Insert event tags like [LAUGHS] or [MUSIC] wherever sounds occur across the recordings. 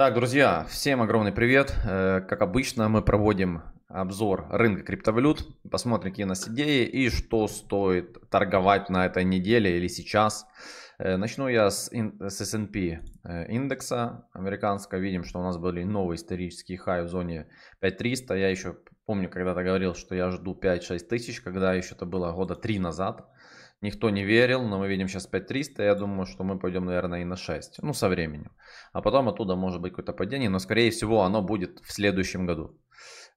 Так, друзья, всем огромный привет. Э, как обычно, мы проводим обзор рынка криптовалют, посмотрим какие у нас идеи и что стоит торговать на этой неделе или сейчас. Э, начну я с, с S&P э, индекса американского. Видим, что у нас были новые исторические хай в зоне 5300. Я еще помню, когда-то говорил, что я жду 5-6 тысяч, когда еще это было года 3 назад. Никто не верил, но мы видим сейчас 5300. Я думаю, что мы пойдем, наверное, и на 6. Ну, со временем. А потом оттуда может быть какое-то падение, но, скорее всего, оно будет в следующем году.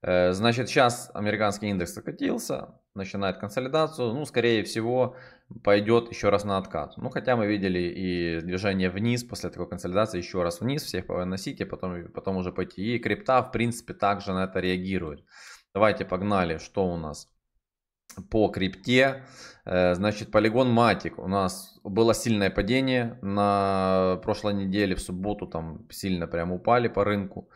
Э, значит, сейчас американский индекс сократился, начинает консолидацию. Ну, скорее всего, пойдет еще раз на откат. Ну, хотя мы видели и движение вниз после такой консолидации, еще раз вниз, всех повыносите, потом, потом уже пойти. И крипта, в принципе, также на это реагирует. Давайте погнали, что у нас по крипте. Э, значит, полигон Матик. У нас было сильное падение на прошлой неделе, в субботу там сильно прям упали по рынку.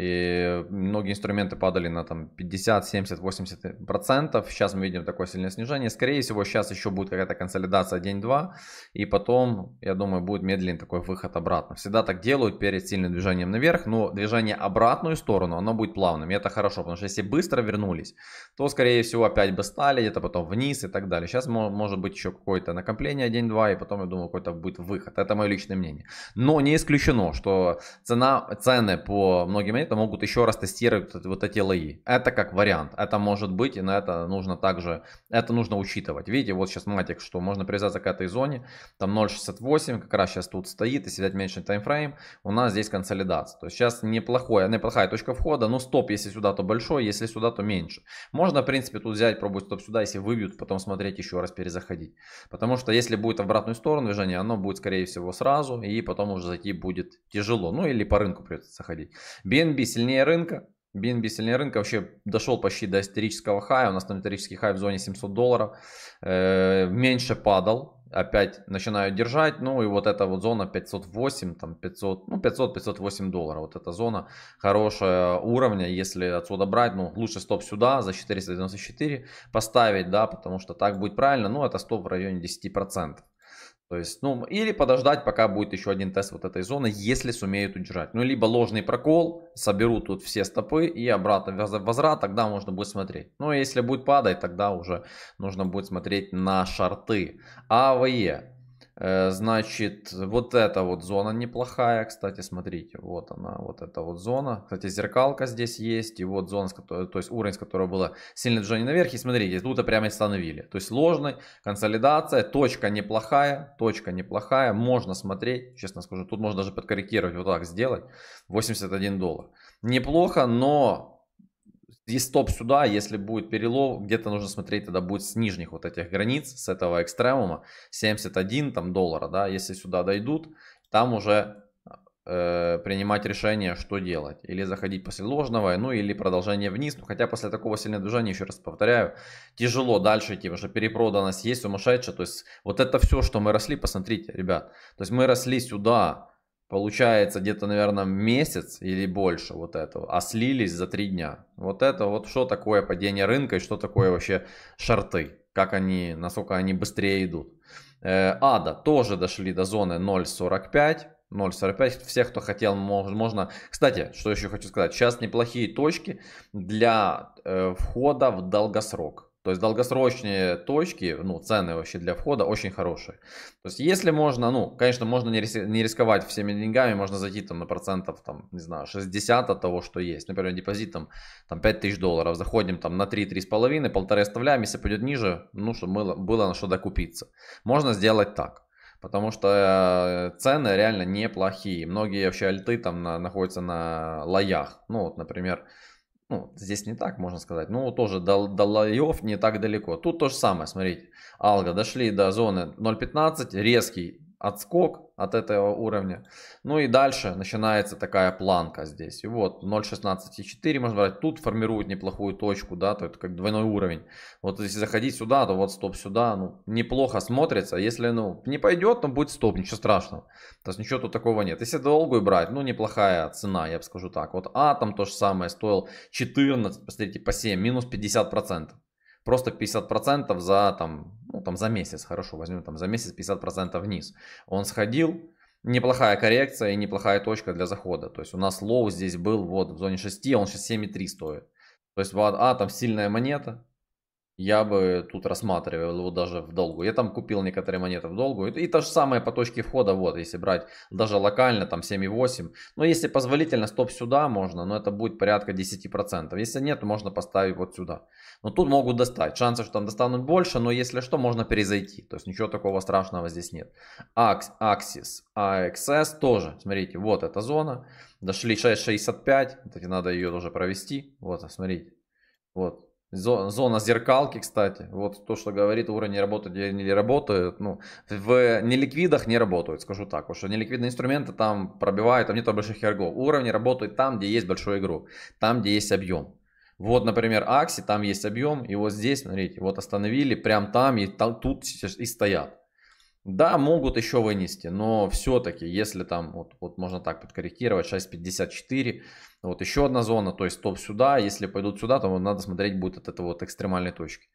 И многие инструменты падали на там 50, 70, 80 процентов. Сейчас мы видим такое сильное снижение. Скорее всего, сейчас еще будет какая-то консолидация день-два. И потом, я думаю, будет медленный такой выход обратно. Всегда так делают перед сильным движением наверх. Но движение обратную сторону, оно будет плавным. И это хорошо, потому что если быстро вернулись, то, скорее всего, опять бы стали где-то потом вниз и так далее. Сейчас может быть еще какое-то накопление день-два, и потом, я думаю, какой-то будет выход. Это мое личное мнение. Но не исключено, что цена, цены по многим монетам могут еще раз тестировать вот эти лои. Это как вариант. Это может быть, и на это нужно также, это нужно учитывать. Видите, вот сейчас матик, что можно привязаться к этой зоне, там 0.68, как раз сейчас тут стоит, и сидеть меньше таймфрейм, у нас здесь консолидация. То есть сейчас неплохое, неплохая точка входа, но ну, стоп, если сюда, то большой, если сюда, то меньше. Можно, в принципе, тут взять, пробовать стоп сюда, если выбьют, потом смотреть еще раз перезаходить. Потому что если будет в обратную сторону движение, оно будет скорее всего сразу и потом уже зайти будет тяжело. Ну или по рынку придется заходить. BNB сильнее рынка, BNB сильнее рынка вообще дошел почти до исторического хая. У нас там исторический хай в зоне 700 долларов. Э, меньше падал опять начинаю держать, ну и вот эта вот зона 508, там 500, ну 500-508 долларов, вот эта зона хорошая уровня, если отсюда брать, ну лучше стоп сюда за 494 поставить, да, потому что так будет правильно, ну это стоп в районе 10%. То есть, ну, или подождать, пока будет еще один тест вот этой зоны, если сумеют удержать. Ну, либо ложный прокол, соберут тут все стопы и обратно возврат, тогда можно будет смотреть. Но ну, если будет падать, тогда уже нужно будет смотреть на шарты. АВЕ Э, значит, вот эта вот зона неплохая, кстати, смотрите, вот она, вот эта вот зона. Кстати, зеркалка здесь есть, и вот зона, с которой, то есть уровень, с которого было сильное движение наверх. И смотрите, тут прямо и остановили. То есть ложный, консолидация, точка неплохая, точка неплохая, можно смотреть, честно скажу. Тут можно даже подкорректировать, вот так сделать, 81 доллар. Неплохо, но и стоп сюда, если будет перелов, где-то нужно смотреть, тогда будет с нижних вот этих границ, с этого экстремума, 71 там доллара, да, если сюда дойдут, там уже э, принимать решение, что делать. Или заходить после ложного, ну или продолжение вниз. Ну, хотя после такого сильного движения, еще раз повторяю, тяжело дальше идти, потому что перепроданность есть сумасшедшая. То есть вот это все, что мы росли, посмотрите, ребят. То есть мы росли сюда, Получается где-то, наверное, месяц или больше вот этого, а слились за три дня. Вот это вот что такое падение рынка и что такое вообще шарты, как они, насколько они быстрее идут. Э, Ада тоже дошли до зоны 0.45. 0.45. Все, кто хотел, можно... Кстати, что еще хочу сказать. Сейчас неплохие точки для э, входа в долгосрок. То есть долгосрочные точки, ну, цены вообще для входа очень хорошие. То есть если можно, ну, конечно, можно не, рис- не рисковать всеми деньгами, можно зайти там на процентов, там, не знаю, 60 от того, что есть. Например, депозит там, там 5 тысяч долларов, заходим там на 3-3,5, полторы оставляем, если пойдет ниже, ну, чтобы было, было на что докупиться. Можно сделать так. Потому что э, цены реально неплохие. Многие вообще альты там на, находятся на лоях. Ну, вот, например, ну, здесь не так, можно сказать. Ну, тоже до, до лайов не так далеко. Тут то же самое, смотрите. Алга, дошли до зоны 0.15, резкий отскок от этого уровня. Ну и дальше начинается такая планка здесь. И вот 0.16.4 можно брать. Тут формирует неплохую точку, да, то это как двойной уровень. Вот если заходить сюда, то вот стоп сюда, ну, неплохо смотрится. Если, ну, не пойдет, то будет стоп, ничего страшного. То есть ничего тут такого нет. Если долгую брать, ну, неплохая цена, я бы скажу так. Вот А там то же самое, стоил 14, посмотрите, по 7, минус 50% просто 50% за, там, ну, там за месяц, хорошо, возьмем там за месяц 50% вниз. Он сходил, неплохая коррекция и неплохая точка для захода. То есть у нас лоу здесь был вот в зоне 6, он сейчас 7,3 стоит. То есть, а, там сильная монета, я бы тут рассматривал его даже в долгу. Я там купил некоторые монеты в долгу. И, и то же самое по точке входа, вот, если брать даже локально, там 7,8. Но если позволительно, стоп сюда можно, но это будет порядка 10%. Если нет, то можно поставить вот сюда. Но тут могут достать. Шансы, что там достанут больше, но если что, можно перезайти. То есть ничего такого страшного здесь нет. Аксис, AXS а тоже. Смотрите, вот эта зона. Дошли 6,65. Кстати, надо ее тоже провести. Вот, смотрите. Вот, Зона зеркалки, кстати, вот то, что говорит, уровень работают или работают, ну, в неликвидах не работают, скажу так, потому что неликвидные инструменты там пробивают, там нет больших игроков. Уровни работают там, где есть большой игрок, там, где есть объем. Вот, например, Акси, там есть объем, и вот здесь, смотрите, вот остановили, прям там, и там, тут и стоят. Да, могут еще вынести, но все-таки, если там, вот, вот можно так подкорректировать, 6.54, вот еще одна зона, то есть топ сюда, если пойдут сюда, то надо смотреть будет от этого вот экстремальной точки.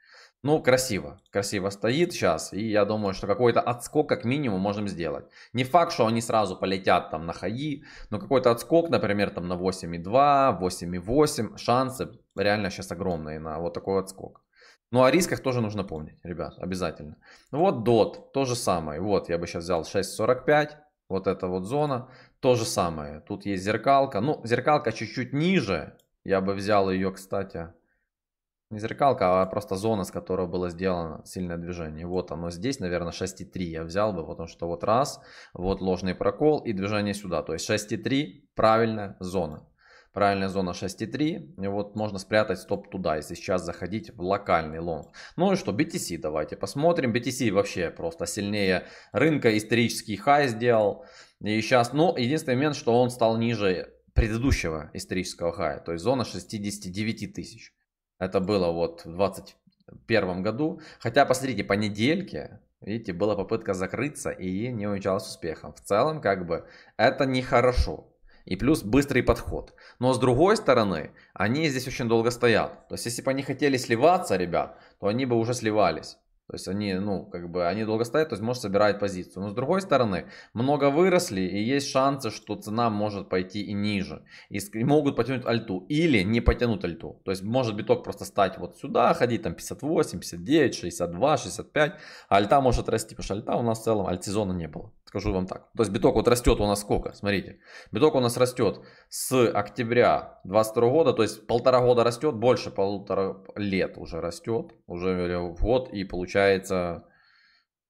Ну, красиво, красиво стоит сейчас, и я думаю, что какой-то отскок как минимум можем сделать. Не факт, что они сразу полетят там на хаи, но какой-то отскок, например, там на 8.2, 8.8, шансы реально сейчас огромные на вот такой отскок. Ну, о рисках тоже нужно помнить, ребят, обязательно. вот DOT, то же самое. Вот, я бы сейчас взял 6.45, вот эта вот зона, то же самое. Тут есть зеркалка. Ну, зеркалка чуть-чуть ниже. Я бы взял ее, кстати, не зеркалка, а просто зона, с которой было сделано сильное движение. Вот оно здесь, наверное, 6.3 я взял бы, потому что вот раз, вот ложный прокол и движение сюда. То есть 6.3 правильная зона. Правильная зона 6.3. Вот можно спрятать стоп туда, если сейчас заходить в локальный лонг. Ну и что, BTC давайте посмотрим. BTC вообще просто сильнее рынка, исторический хай сделал. И сейчас, ну, единственный момент, что он стал ниже предыдущего исторического хая, то есть зона 69 тысяч. Это было вот в 2021 году. Хотя, посмотрите, по недельке, видите, была попытка закрыться и не увенчалась успехом. В целом, как бы, это нехорошо и плюс быстрый подход. Но с другой стороны, они здесь очень долго стоят. То есть, если бы они хотели сливаться, ребят, то они бы уже сливались. То есть они, ну, как бы, они долго стоят, то есть может собирать позицию. Но с другой стороны, много выросли, и есть шансы, что цена может пойти и ниже. И, могут потянуть альту. Или не потянуть альту. То есть может биток просто стать вот сюда, ходить там 58, 59, 62, 65. А альта может расти, потому что альта у нас в целом, альт сезона не было. Скажу вам так. То есть биток вот растет у нас сколько? Смотрите. Биток у нас растет с октября 22 года, то есть полтора года растет, больше полутора лет уже растет, уже год э, и получается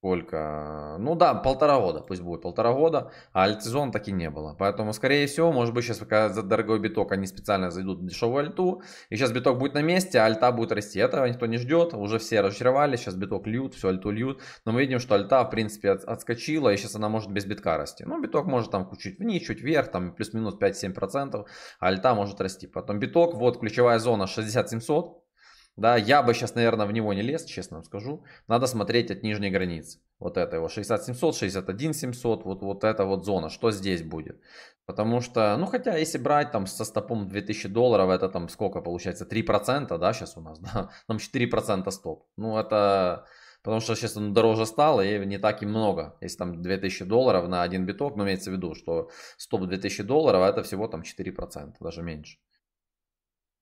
сколько? Ну да, полтора года, пусть будет полтора года, а альтсезона таки не было. Поэтому, скорее всего, может быть, сейчас пока за дорогой биток они специально зайдут в дешевую альту, и сейчас биток будет на месте, а альта будет расти. Этого никто не ждет, уже все разочаровались, сейчас биток льют, все альту льют, но мы видим, что альта, в принципе, отскочила, и сейчас она может без битка расти. Ну, биток может там чуть вниз, чуть вверх, там плюс-минус 5-7%, а альта может расти. Потом биток, вот ключевая зона 60-700, да, я бы сейчас, наверное, в него не лез, честно вам скажу. Надо смотреть от нижней границы. Вот это его 60700, 61700, вот, вот эта вот зона, что здесь будет. Потому что, ну хотя, если брать там со стопом 2000 долларов, это там сколько получается, 3%, да, сейчас у нас, [LAUGHS] да, там 4% стоп. Ну это, потому что сейчас он дороже стало и не так и много. Если там 2000 долларов на один биток, но ну, имеется в виду, что стоп 2000 долларов, это всего там 4%, даже меньше.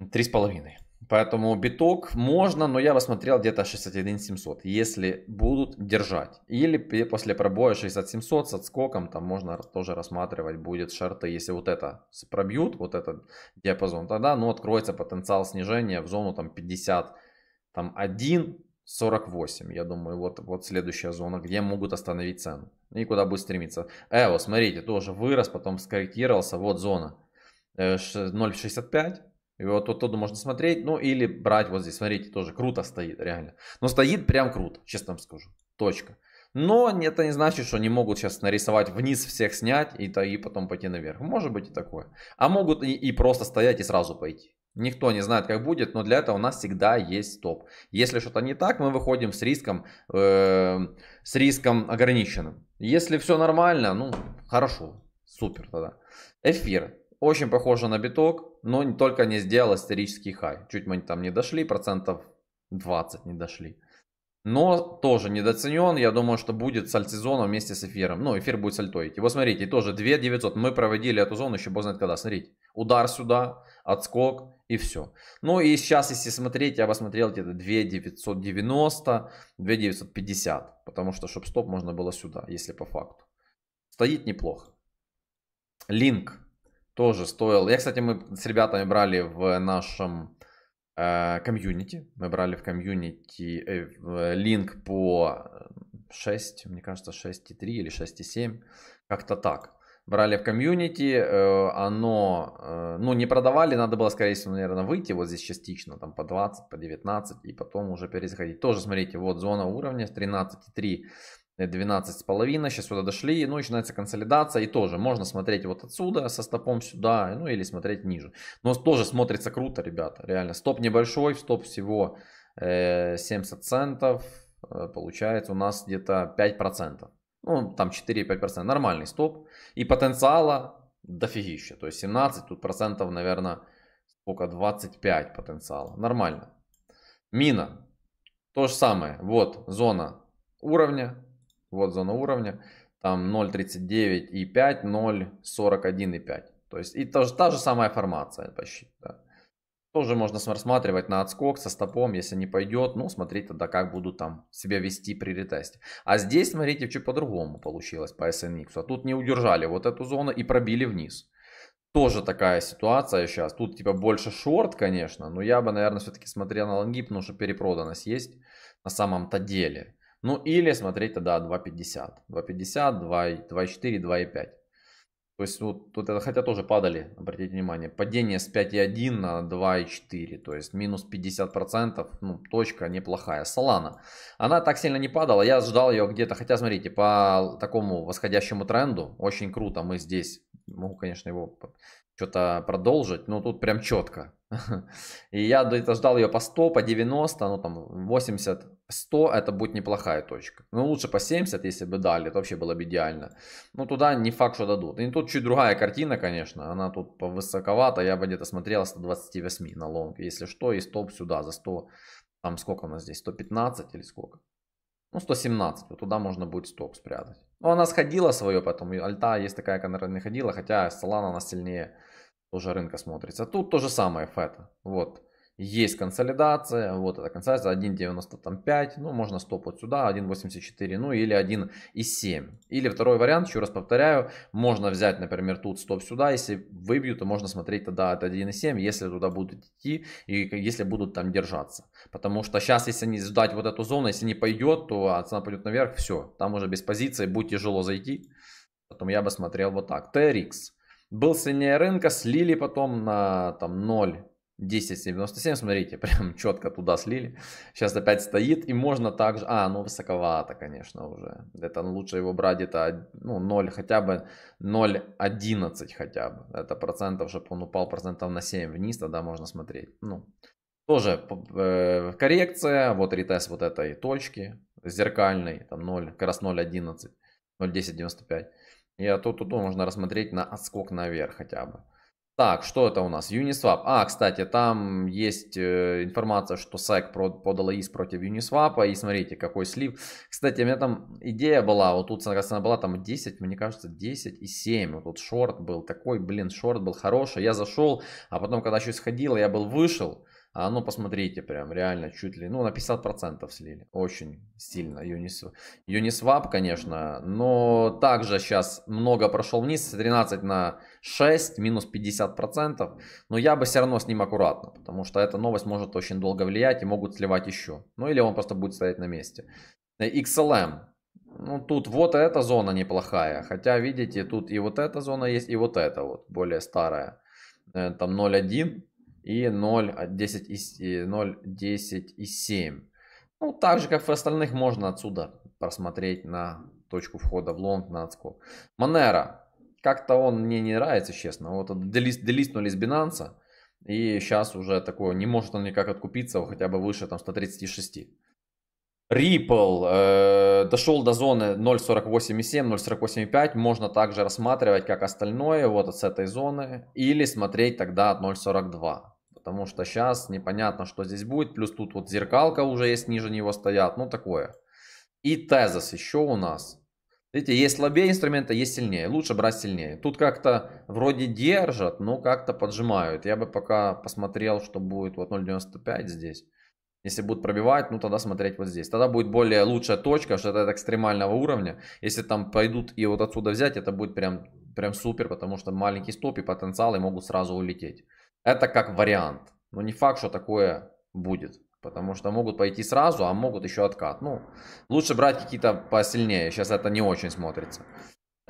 3,5%. Поэтому биток можно, но я посмотрел где-то 61700, если будут держать. Или после пробоя 6700 с отскоком, там можно тоже рассматривать будет шарты. Если вот это пробьют, вот этот диапазон, тогда ну, откроется потенциал снижения в зону там 50, там 1, 48, я думаю, вот, вот следующая зона, где могут остановить цену и куда будет стремиться. Эво, смотрите, тоже вырос, потом скорректировался, вот зона 0.65, э, и вот оттуда можно смотреть, ну или брать вот здесь, смотрите, тоже круто стоит, реально. Но стоит прям круто, честно вам скажу, точка. Но это не значит, что они могут сейчас нарисовать вниз всех снять и, то и потом пойти наверх. Может быть и такое. А могут и, и просто стоять и сразу пойти. Никто не знает, как будет, но для этого у нас всегда есть стоп. Если что-то не так, мы выходим с риском, э, с риском ограниченным. Если все нормально, ну хорошо, супер тогда. Эфир очень похоже на биток, но только не сделал исторический хай. Чуть мы там не дошли, процентов 20 не дошли. Но тоже недооценен. Я думаю, что будет с альтсезоном вместе с эфиром. Ну, эфир будет сальтоить. И вот смотрите, тоже 2 900. Мы проводили эту зону еще бог знает когда. Смотрите, удар сюда, отскок и все. Ну и сейчас, если смотреть, я посмотрел где-то 2 990, 2 950. Потому что, чтобы стоп можно было сюда, если по факту. Стоит неплохо. Линк тоже стоил. Я, кстати, мы с ребятами брали в нашем э, комьюнити. Э, мы брали в комьюнити э, э линк по 6, э, мне кажется, 6,3 или 6,7. Как-то так. Брали в комьюнити, оно, ну, не продавали, надо было, скорее всего, наверное, выйти вот здесь частично, там, по 20, по 19, и потом уже перезаходить. Тоже, смотрите, вот зона уровня 13,3 Э, с половиной сейчас сюда дошли, ну, и начинается консолидация, и тоже можно смотреть вот отсюда, со стопом сюда, ну, или смотреть ниже. Но тоже смотрится круто, ребята, реально. Стоп небольшой, стоп всего 70 э, центов, э, получается у нас где-то 5%. Ну, там 4-5%, нормальный стоп. И потенциала дофигища, то есть 17, тут процентов, наверное, сколько, 25 потенциала, нормально. Мина, то же самое, вот зона уровня, вот зона уровня. Там 0.39 и 5, 0.41 и 5. То есть и тоже та же самая формация почти. Да. Тоже можно рассматривать на отскок со стопом, если не пойдет, ну смотреть тогда как буду там себя вести при ретесте. А здесь, смотрите, чуть по-другому получилось по SNX. А тут не удержали вот эту зону и пробили вниз. Тоже такая ситуация сейчас. Тут типа больше шорт, конечно, но я бы, наверное, все-таки смотрел на лонги, потому что перепроданность есть на самом-то деле. Ну или смотреть тогда 2.50, 2.50, 2.4, 2.5. То есть вот тут это, хотя тоже падали, обратите внимание, падение с 5.1 на 2.4, то есть минус 50%, ну точка неплохая. Солана, она так сильно не падала, я ждал ее где-то, хотя смотрите, по такому восходящему тренду, очень круто мы здесь, могу конечно его что-то продолжить, но тут прям четко. [LAUGHS] И я ждал ее по 100, по 90, ну там 80, 100 это будет неплохая точка. Ну лучше по 70, если бы дали, это вообще было бы идеально. Но ну, туда не факт, что дадут. И тут чуть другая картина, конечно. Она тут высоковата. Я бы где-то смотрел 128 на лонг. Если что, и стоп сюда за 100. Там сколько у нас здесь? 115 или сколько? Ну 117. Вот туда можно будет стоп спрятать. Но ну, она сходила свое, потом. альта есть такая, которая не ходила. Хотя Солана она сильнее тоже рынка смотрится. А тут то же самое фета. Вот. Есть консолидация, вот эта консолидация 1.95, ну можно стоп вот сюда, 1.84, ну или 1.7. Или второй вариант, еще раз повторяю, можно взять, например, тут стоп сюда, если выбьют, то можно смотреть тогда от 1.7, если туда будут идти и если будут там держаться. Потому что сейчас, если не ждать вот эту зону, если не пойдет, то цена пойдет наверх, все, там уже без позиции, будет тяжело зайти. Потом я бы смотрел вот так. TRX. Был сильнее рынка, слили потом на там 0. 10,97, смотрите, [LAUGHS] прям четко туда слили. Сейчас опять стоит, и можно также... А, ну высоковато, конечно, уже. Это лучше его брать это ну, 0, хотя бы 0,11 хотя бы. Это процентов, чтобы он упал процентов на 7 вниз, тогда можно смотреть. Ну, тоже э, коррекция, вот ретест вот этой точки зеркальной, там 0, как раз 0,11, 0,10,95. И оттуда тут можно рассмотреть на отскок наверх хотя бы. Так, что это у нас? Uniswap. А, кстати, там есть э, информация, что SEC подала иск против Uniswap. И смотрите, какой слив. Кстати, у меня там идея была. Вот тут, цена была там 10, мне кажется, 10 и 7. Вот тут шорт был такой, блин, шорт был хороший. Я зашел, а потом, когда еще сходил, я был вышел. А ну посмотрите, прям реально чуть ли, ну на 50% слили. Очень сильно Uniswap. Uniswap, конечно, но также сейчас много прошел вниз, 13 на 6, минус 50%. Но я бы все равно с ним аккуратно, потому что эта новость может очень долго влиять и могут сливать еще. Ну или он просто будет стоять на месте. XLM, эм. ну, тут вот эта зона неплохая. Хотя, видите, тут и вот эта зона есть, и вот эта вот, более старая. Э, там 0.1 и 0, 10 и, 0, 10 и 7. Ну, так же, как и остальных, можно отсюда просмотреть на точку входа в лонг на отскок. Манера. Как-то он мне не нравится, честно. Вот делист, делистнули с Binance. И сейчас уже такое, не может он никак откупиться, хотя бы выше там 136. Ripple э, дошел до зоны 0.48.7, 0.48.5. Можно также рассматривать, как остальное, вот с этой зоны. Или смотреть тогда от 0.42. Потому что сейчас непонятно, что здесь будет. Плюс тут вот зеркалка уже есть, ниже него стоят. Ну, такое. И тезис еще у нас. Видите, есть слабее инструмента, есть сильнее. Лучше брать сильнее. Тут как-то вроде держат, но как-то поджимают. Я бы пока посмотрел, что будет вот 0.95 здесь. Если будут пробивать, ну тогда смотреть вот здесь. Тогда будет более лучшая точка, что это экстремального уровня. Если там пойдут и вот отсюда взять, это будет прям, прям супер, потому что маленький стоп и потенциалы могут сразу улететь. Это как вариант. Но не факт, что такое будет. Потому что могут пойти сразу, а могут еще откат. Ну, лучше брать какие-то посильнее. Сейчас это не очень смотрится.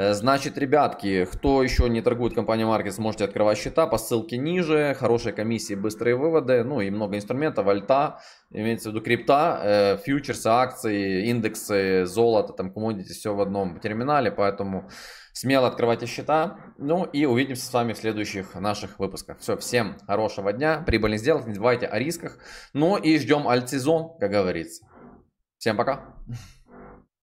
Э, значит, ребятки, кто еще не торгует компанией Markets, можете открывать счета по ссылке ниже. Хорошие комиссии, быстрые выводы, ну и много инструментов. Альта, имеется в виду крипта, э, фьючерсы, акции, индексы, золото, там, коммунити, все в одном терминале. Поэтому смело открывайте счета. Ну и увидимся с вами в следующих наших выпусках. Все, всем хорошего дня, прибыльных сделок, не забывайте о рисках. Ну и ждем альтсезон, как говорится. Всем пока.